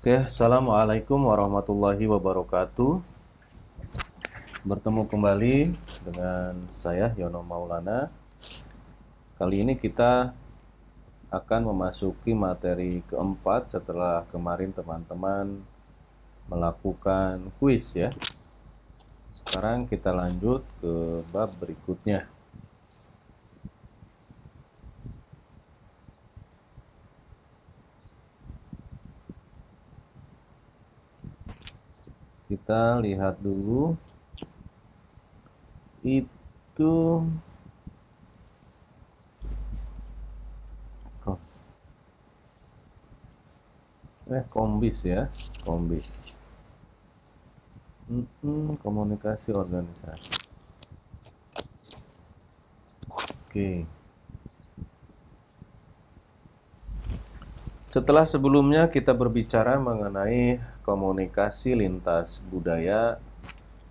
Oke, Assalamualaikum warahmatullahi wabarakatuh Bertemu kembali dengan saya Yono Maulana Kali ini kita akan memasuki materi keempat setelah kemarin teman-teman melakukan kuis ya Sekarang kita lanjut ke bab berikutnya kita lihat dulu itu eh kombis ya kombis mm komunikasi organisasi oke okay. Setelah sebelumnya kita berbicara mengenai komunikasi lintas budaya,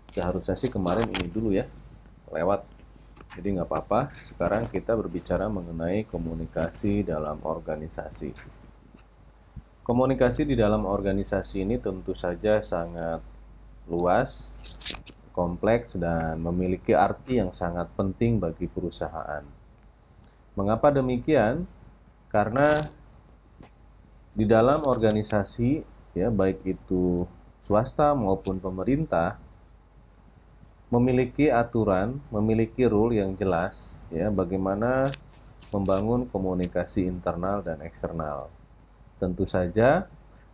seharusnya sih kemarin ini dulu ya, lewat. Jadi nggak apa-apa, sekarang kita berbicara mengenai komunikasi dalam organisasi. Komunikasi di dalam organisasi ini tentu saja sangat luas, kompleks, dan memiliki arti yang sangat penting bagi perusahaan. Mengapa demikian? Karena di dalam organisasi ya baik itu swasta maupun pemerintah memiliki aturan, memiliki rule yang jelas ya bagaimana membangun komunikasi internal dan eksternal. Tentu saja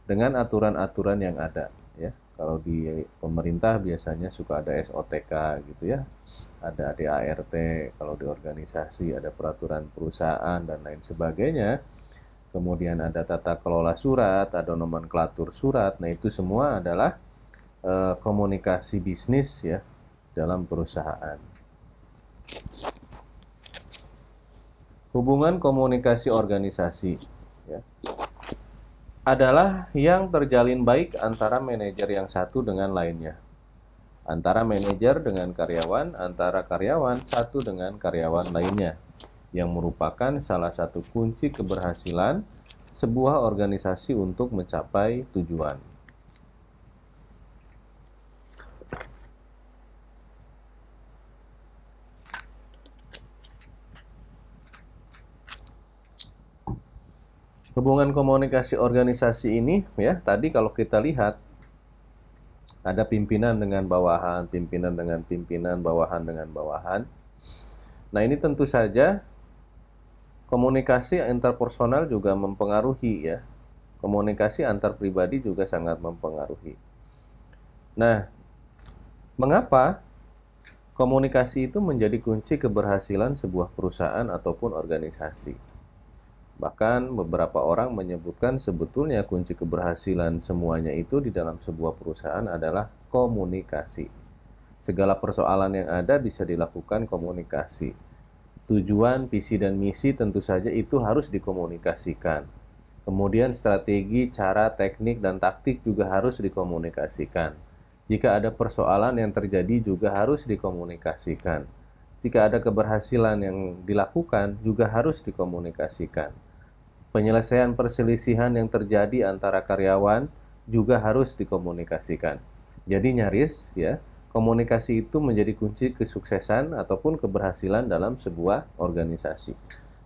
dengan aturan-aturan yang ada ya. Kalau di pemerintah biasanya suka ada SOTK gitu ya. Ada DART, kalau di organisasi ada peraturan perusahaan dan lain sebagainya kemudian ada tata kelola surat, ada nomenklatur surat. Nah, itu semua adalah e, komunikasi bisnis ya dalam perusahaan. Hubungan komunikasi organisasi ya, adalah yang terjalin baik antara manajer yang satu dengan lainnya. Antara manajer dengan karyawan, antara karyawan satu dengan karyawan lainnya yang merupakan salah satu kunci keberhasilan sebuah organisasi untuk mencapai tujuan. Hubungan komunikasi organisasi ini ya tadi kalau kita lihat ada pimpinan dengan bawahan, pimpinan dengan pimpinan, bawahan dengan bawahan. Nah, ini tentu saja komunikasi interpersonal juga mempengaruhi ya. Komunikasi antar pribadi juga sangat mempengaruhi. Nah, mengapa komunikasi itu menjadi kunci keberhasilan sebuah perusahaan ataupun organisasi? Bahkan beberapa orang menyebutkan sebetulnya kunci keberhasilan semuanya itu di dalam sebuah perusahaan adalah komunikasi. Segala persoalan yang ada bisa dilakukan komunikasi tujuan, visi, dan misi tentu saja itu harus dikomunikasikan. Kemudian strategi, cara, teknik, dan taktik juga harus dikomunikasikan. Jika ada persoalan yang terjadi juga harus dikomunikasikan. Jika ada keberhasilan yang dilakukan juga harus dikomunikasikan. Penyelesaian perselisihan yang terjadi antara karyawan juga harus dikomunikasikan. Jadi nyaris ya, komunikasi itu menjadi kunci kesuksesan ataupun keberhasilan dalam sebuah organisasi.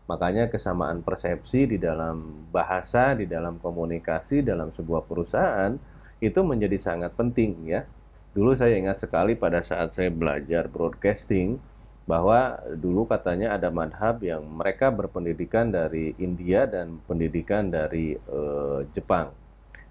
Makanya kesamaan persepsi di dalam bahasa, di dalam komunikasi dalam sebuah perusahaan itu menjadi sangat penting ya. Dulu saya ingat sekali pada saat saya belajar broadcasting bahwa dulu katanya ada madhab yang mereka berpendidikan dari India dan pendidikan dari eh, Jepang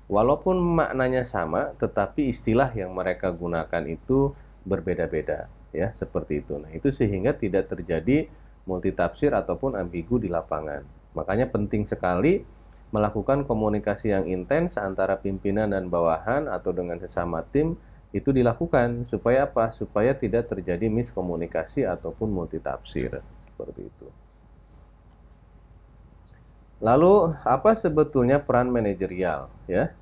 Walaupun maknanya sama, tetapi istilah yang mereka gunakan itu berbeda-beda, ya seperti itu. Nah itu sehingga tidak terjadi multitafsir ataupun ambigu di lapangan. Makanya penting sekali melakukan komunikasi yang intens antara pimpinan dan bawahan atau dengan sesama tim itu dilakukan supaya apa? Supaya tidak terjadi miskomunikasi ataupun multitafsir seperti itu. Lalu apa sebetulnya peran manajerial ya?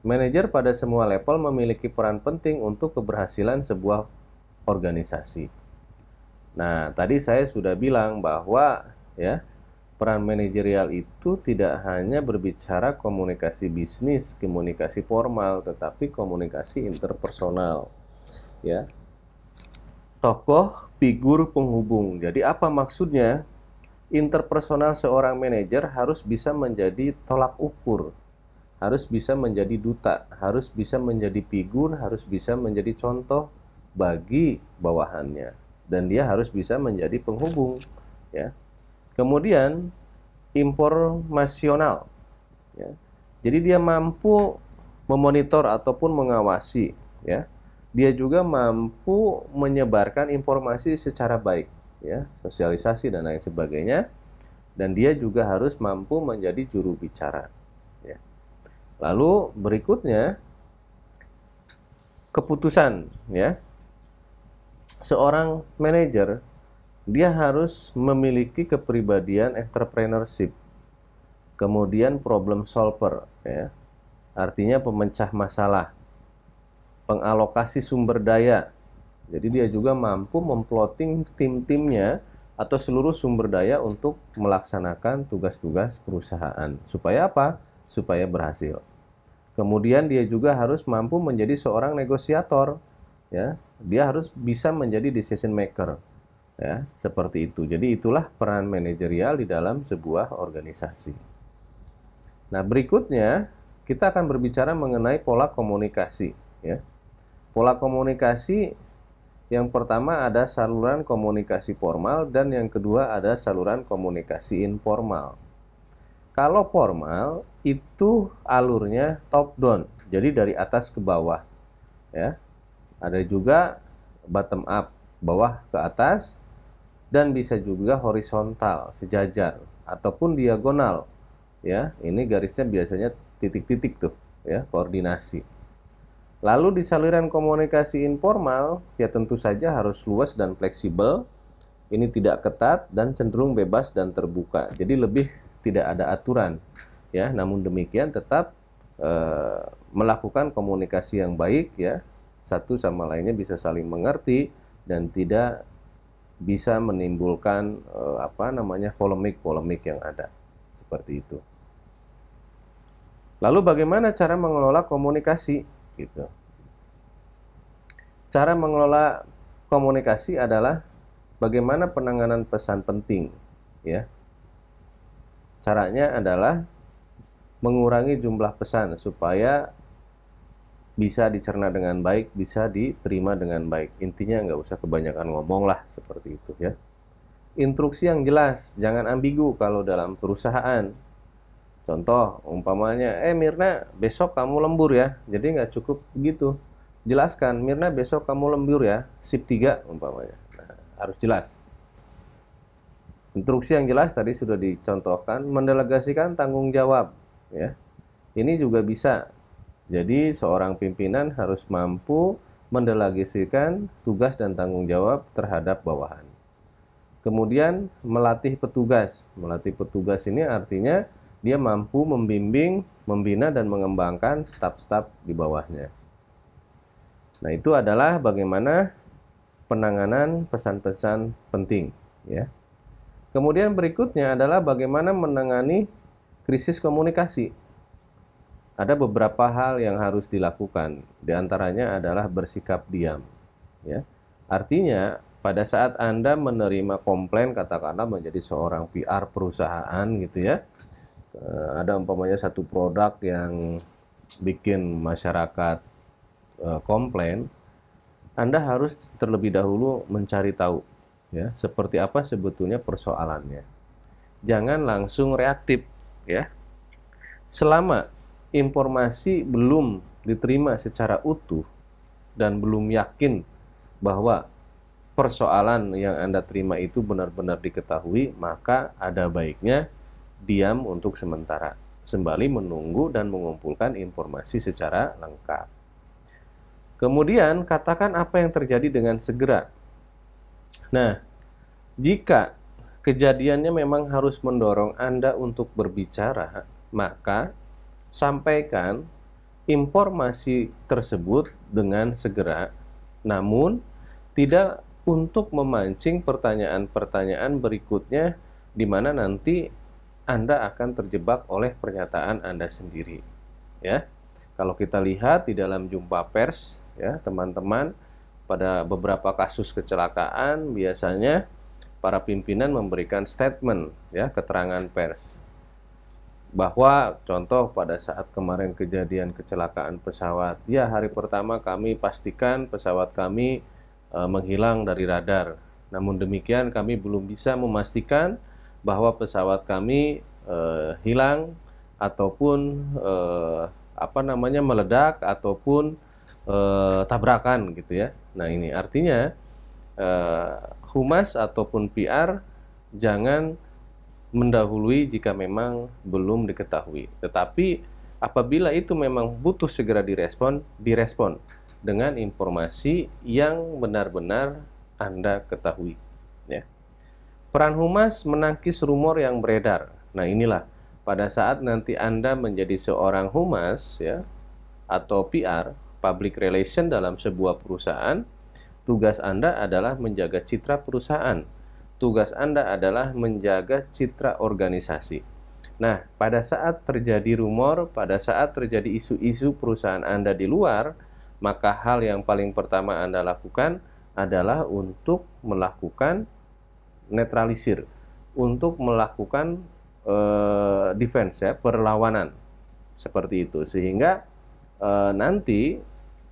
Manajer pada semua level memiliki peran penting untuk keberhasilan sebuah organisasi. Nah, tadi saya sudah bilang bahwa ya, peran manajerial itu tidak hanya berbicara komunikasi bisnis, komunikasi formal, tetapi komunikasi interpersonal. Ya. Tokoh, figur penghubung. Jadi apa maksudnya? Interpersonal seorang manajer harus bisa menjadi tolak ukur harus bisa menjadi duta, harus bisa menjadi figur, harus bisa menjadi contoh bagi bawahannya dan dia harus bisa menjadi penghubung ya. Kemudian informasional ya. Jadi dia mampu memonitor ataupun mengawasi ya. Dia juga mampu menyebarkan informasi secara baik ya, sosialisasi dan lain sebagainya. Dan dia juga harus mampu menjadi juru bicara. Lalu berikutnya keputusan ya. Seorang manajer dia harus memiliki kepribadian entrepreneurship. Kemudian problem solver ya. Artinya pemecah masalah. Pengalokasi sumber daya. Jadi dia juga mampu memploting tim-timnya atau seluruh sumber daya untuk melaksanakan tugas-tugas perusahaan. Supaya apa? supaya berhasil. Kemudian dia juga harus mampu menjadi seorang negosiator, ya. Dia harus bisa menjadi decision maker, ya, seperti itu. Jadi itulah peran manajerial di dalam sebuah organisasi. Nah, berikutnya kita akan berbicara mengenai pola komunikasi, ya. Pola komunikasi yang pertama ada saluran komunikasi formal dan yang kedua ada saluran komunikasi informal. Kalau formal itu alurnya top down, jadi dari atas ke bawah. Ya. Ada juga bottom up, bawah ke atas dan bisa juga horizontal, sejajar ataupun diagonal. Ya, ini garisnya biasanya titik-titik tuh, ya, koordinasi. Lalu di saluran komunikasi informal, ya tentu saja harus luas dan fleksibel. Ini tidak ketat dan cenderung bebas dan terbuka. Jadi lebih tidak ada aturan ya namun demikian tetap e, melakukan komunikasi yang baik ya satu sama lainnya bisa saling mengerti dan tidak bisa menimbulkan e, apa namanya polemik-polemik yang ada seperti itu. Lalu bagaimana cara mengelola komunikasi gitu. Cara mengelola komunikasi adalah bagaimana penanganan pesan penting ya Caranya adalah mengurangi jumlah pesan supaya bisa dicerna dengan baik, bisa diterima dengan baik. Intinya nggak usah kebanyakan ngomong lah, seperti itu ya. Instruksi yang jelas, jangan ambigu kalau dalam perusahaan. Contoh, umpamanya, eh Mirna, besok kamu lembur ya. Jadi nggak cukup gitu. Jelaskan, Mirna besok kamu lembur ya, sip 3 umpamanya. Nah, harus jelas. Instruksi yang jelas tadi sudah dicontohkan, mendelegasikan tanggung jawab. Ya, ini juga bisa. Jadi seorang pimpinan harus mampu mendelegasikan tugas dan tanggung jawab terhadap bawahan. Kemudian melatih petugas. Melatih petugas ini artinya dia mampu membimbing, membina dan mengembangkan staf-staf di bawahnya. Nah, itu adalah bagaimana penanganan pesan-pesan penting, ya. Kemudian berikutnya adalah bagaimana menangani krisis komunikasi. Ada beberapa hal yang harus dilakukan. Di antaranya adalah bersikap diam. Ya. Artinya pada saat Anda menerima komplain katakanlah menjadi seorang PR perusahaan gitu ya. Eh, ada umpamanya satu produk yang bikin masyarakat eh, komplain, Anda harus terlebih dahulu mencari tahu ya seperti apa sebetulnya persoalannya jangan langsung reaktif ya selama informasi belum diterima secara utuh dan belum yakin bahwa persoalan yang Anda terima itu benar-benar diketahui, maka ada baiknya diam untuk sementara, sembari menunggu dan mengumpulkan informasi secara lengkap. Kemudian, katakan apa yang terjadi dengan segera Nah, jika kejadiannya memang harus mendorong Anda untuk berbicara, maka sampaikan informasi tersebut dengan segera, namun tidak untuk memancing pertanyaan-pertanyaan berikutnya di mana nanti Anda akan terjebak oleh pernyataan Anda sendiri. Ya. Kalau kita lihat di dalam jumpa pers, ya, teman-teman pada beberapa kasus kecelakaan biasanya para pimpinan memberikan statement ya keterangan pers bahwa contoh pada saat kemarin kejadian kecelakaan pesawat ya hari pertama kami pastikan pesawat kami e, menghilang dari radar namun demikian kami belum bisa memastikan bahwa pesawat kami e, hilang ataupun e, apa namanya meledak ataupun e, tabrakan gitu ya Nah ini artinya uh, humas ataupun PR jangan mendahului jika memang belum diketahui. Tetapi apabila itu memang butuh segera direspon, direspon dengan informasi yang benar-benar Anda ketahui. Ya. Peran humas menangkis rumor yang beredar. Nah inilah pada saat nanti Anda menjadi seorang humas ya atau PR, public relation dalam sebuah perusahaan, tugas Anda adalah menjaga citra perusahaan. Tugas Anda adalah menjaga citra organisasi. Nah, pada saat terjadi rumor, pada saat terjadi isu-isu perusahaan Anda di luar, maka hal yang paling pertama Anda lakukan adalah untuk melakukan netralisir, untuk melakukan eh, defense ya, perlawanan seperti itu sehingga e, nanti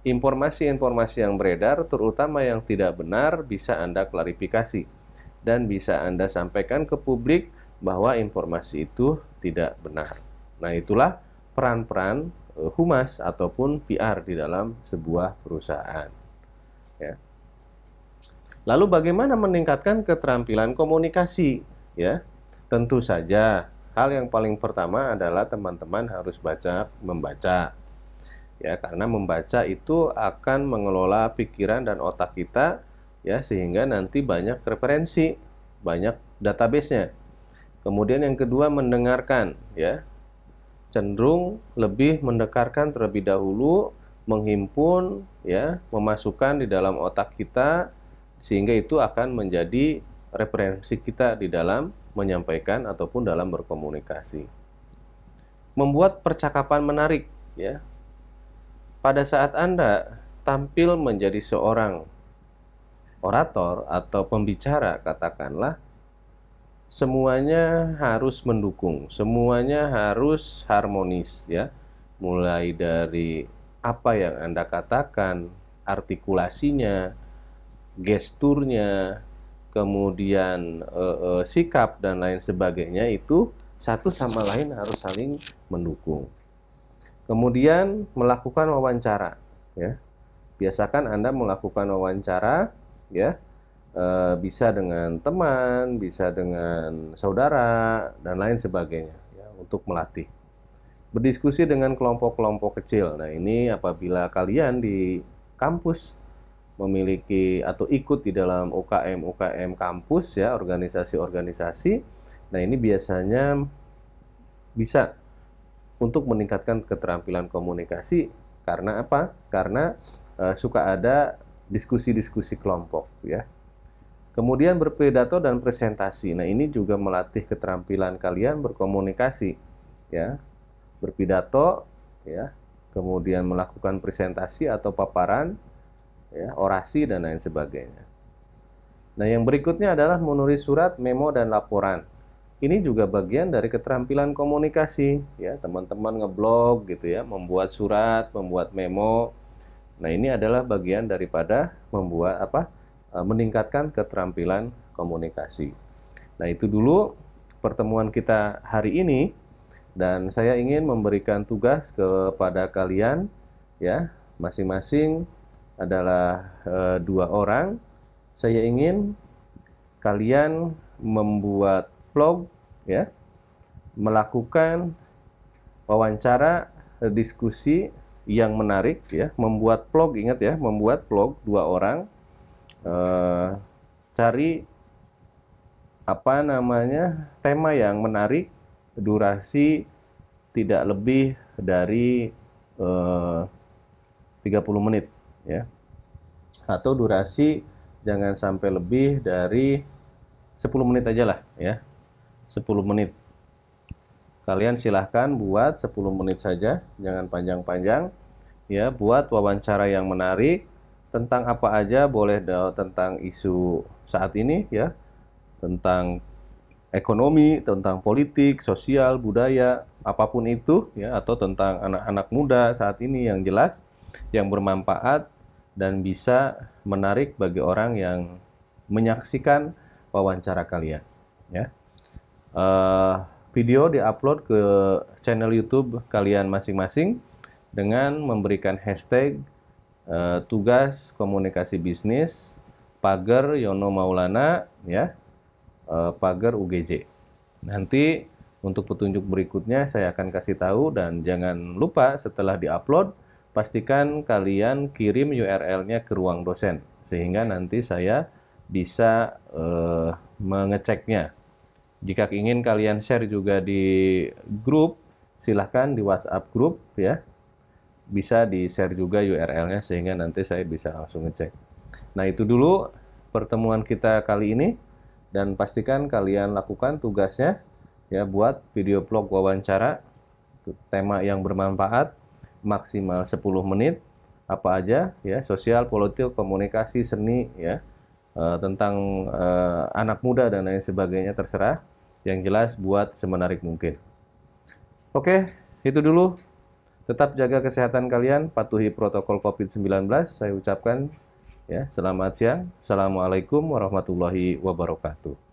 Informasi-informasi yang beredar, terutama yang tidak benar, bisa Anda klarifikasi dan bisa Anda sampaikan ke publik bahwa informasi itu tidak benar. Nah, itulah peran-peran e, humas ataupun PR di dalam sebuah perusahaan. Ya. Lalu bagaimana meningkatkan keterampilan komunikasi? Ya, tentu saja hal yang paling pertama adalah teman-teman harus baca membaca ya karena membaca itu akan mengelola pikiran dan otak kita ya sehingga nanti banyak referensi banyak databasenya kemudian yang kedua mendengarkan ya cenderung lebih mendekarkan terlebih dahulu menghimpun ya memasukkan di dalam otak kita sehingga itu akan menjadi referensi kita di dalam menyampaikan ataupun dalam berkomunikasi membuat percakapan menarik ya pada saat Anda tampil menjadi seorang orator atau pembicara, katakanlah, semuanya harus mendukung, semuanya harus harmonis, ya, mulai dari apa yang Anda katakan, artikulasinya, gesturnya, kemudian e, e, sikap, dan lain sebagainya, itu satu sama lain harus saling mendukung. Kemudian melakukan wawancara, ya. Biasakan Anda melakukan wawancara, ya. E, bisa dengan teman, bisa dengan saudara dan lain sebagainya, ya, untuk melatih. Berdiskusi dengan kelompok-kelompok kecil. Nah, ini apabila kalian di kampus memiliki atau ikut di dalam UKM UKM kampus ya organisasi-organisasi. Nah ini biasanya bisa untuk meningkatkan keterampilan komunikasi karena apa? Karena e, suka ada diskusi-diskusi kelompok ya. Kemudian berpidato dan presentasi. Nah, ini juga melatih keterampilan kalian berkomunikasi ya. Berpidato ya, kemudian melakukan presentasi atau paparan ya, orasi dan lain sebagainya. Nah, yang berikutnya adalah menulis surat, memo dan laporan ini juga bagian dari keterampilan komunikasi ya teman-teman ngeblog gitu ya membuat surat membuat memo nah ini adalah bagian daripada membuat apa eh, meningkatkan keterampilan komunikasi nah itu dulu pertemuan kita hari ini dan saya ingin memberikan tugas kepada kalian ya masing-masing adalah e, dua orang saya ingin kalian membuat vlog ya melakukan wawancara diskusi yang menarik ya membuat vlog ingat ya membuat vlog dua orang eh, cari apa namanya tema yang menarik durasi tidak lebih dari eh, tiga 30 menit ya atau durasi jangan sampai lebih dari 10 menit aja lah ya 10 menit. Kalian silahkan buat 10 menit saja, jangan panjang-panjang. Ya, buat wawancara yang menarik tentang apa aja boleh tentang isu saat ini ya, tentang ekonomi, tentang politik, sosial, budaya, apapun itu ya atau tentang anak-anak muda saat ini yang jelas yang bermanfaat dan bisa menarik bagi orang yang menyaksikan wawancara kalian ya uh, video diupload ke channel YouTube kalian masing-masing dengan memberikan hashtag uh, tugas komunikasi bisnis pagar Yono Maulana ya uh, pagar UGJ. Nanti untuk petunjuk berikutnya saya akan kasih tahu dan jangan lupa setelah diupload pastikan kalian kirim URL-nya ke ruang dosen sehingga nanti saya bisa uh, mengeceknya jika ingin kalian share juga di grup, silahkan di WhatsApp grup ya. Bisa di-share juga URL-nya sehingga nanti saya bisa langsung ngecek. Nah, itu dulu pertemuan kita kali ini dan pastikan kalian lakukan tugasnya ya buat video vlog wawancara tema yang bermanfaat maksimal 10 menit apa aja ya sosial politik komunikasi seni ya Eh, tentang eh, anak muda dan lain sebagainya terserah. Yang jelas buat semenarik mungkin. Oke, itu dulu. Tetap jaga kesehatan kalian, patuhi protokol COVID-19. Saya ucapkan ya, selamat siang. Assalamualaikum warahmatullahi wabarakatuh.